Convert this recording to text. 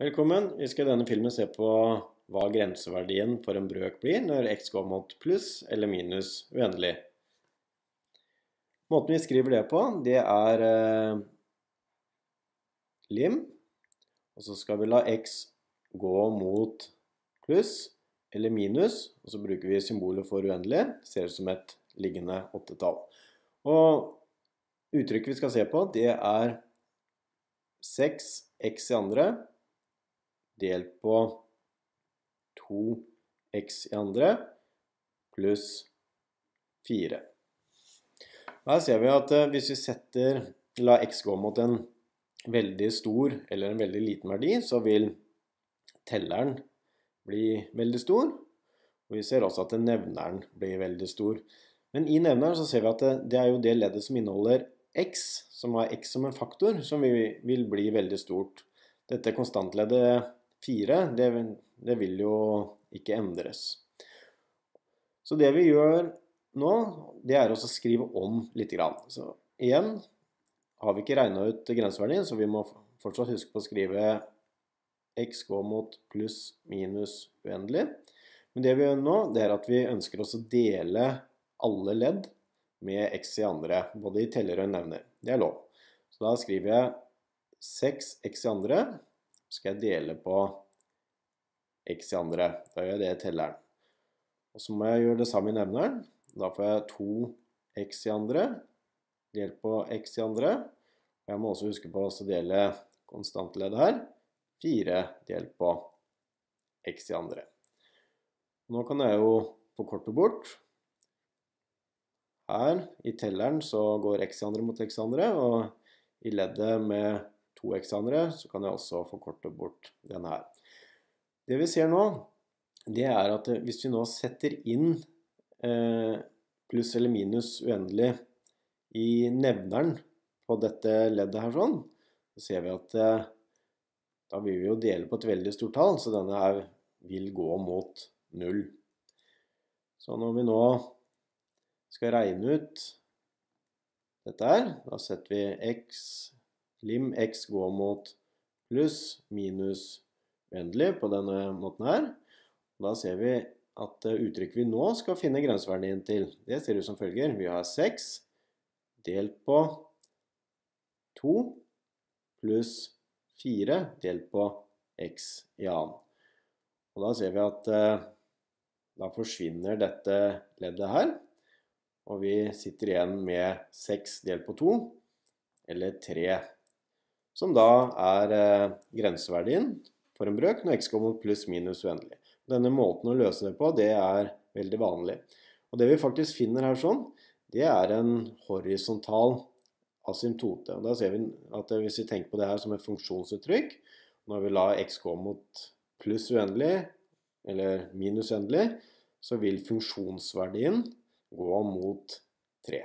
Velkommen. Vi skal i denne filmen se på hva grenseverdien for en brøk blir når x går mot pluss eller minus uendelig. Måten vi skriver det på, det er eh, lim, og så skal vi la x gå mot pluss eller minus, og så bruker vi symbolet for uendelig, ser ut som et liggende åttetall. Og uttrykket vi skal se på, det er 6x i andre delt på 2x i andre pluss 4. Her ser vi at eh, hvis vi setter, la x gå mot en veldig stor eller en veldig liten verdi, så vil telleren bli veldig stor. Og vi ser også at nevneren blir veldig stor. Men i nevneren så ser vi at det, eh, det er jo det leddet som inneholder x, som har x som en faktor, som vil, vil bli veldig stort. Dette konstantleddet fire, det, det vil jo ikke endres. Så det vi gjør nå, det er å skrive om litt. Så igjen har vi ikke regna ut grenseverdien, så vi må fortsatt huske på å skrive x går mot pluss minus uendelig. Men det vi gjør nå, det er at vi ønsker oss å dele alle ledd med x i andre, både i teller og nevner. Det er lov. Så da skriver jeg 6x i andre så skal jeg dele på x i andre. Da gjør jeg det i telleren. Og så må jeg gjøre det samme i nevneren. Da får jeg 2x i andre delt på x i andre. Og jeg må også huske på å dele konstantleddet her. 4 delt på x i andre. Nå kan jeg jo forkorte bort. Her i telleren så går x i andre mot x i andre, og i leddet med to andre, så kan jeg også forkorte bort denne her. Det vi ser nå, det er at eh, hvis vi nå setter inn eh, pluss eller minus uendelig i nevneren på dette leddet her sånn, så ser vi at eh, da vil vi jo dele på et veldig stort tall, så denne her vil gå mot null. Så når vi nå skal regne ut dette her, da setter vi x lim x går mot pluss minus uendelig på denne måten her. Da ser vi at eh, uttrykket vi nå skal finne grenseverdien til, det ser ut som følger. Vi har 6 delt på 2 pluss 4 delt på x i annen. Og da ser vi at eh, da forsvinner dette leddet her, og vi sitter igjen med 6 delt på 2, eller 3 som da er eh, grenseverdien for en brøk når x går mot pluss-minus uendelig. Denne måten å løse det på, det er veldig vanlig. Og det vi faktisk finner her sånn, det er en horisontal asymptote. Og da ser vi at eh, hvis vi tenker på det her som et funksjonsuttrykk, når vi lar x gå mot pluss uendelig, eller minus uendelig, så vil funksjonsverdien gå mot 3.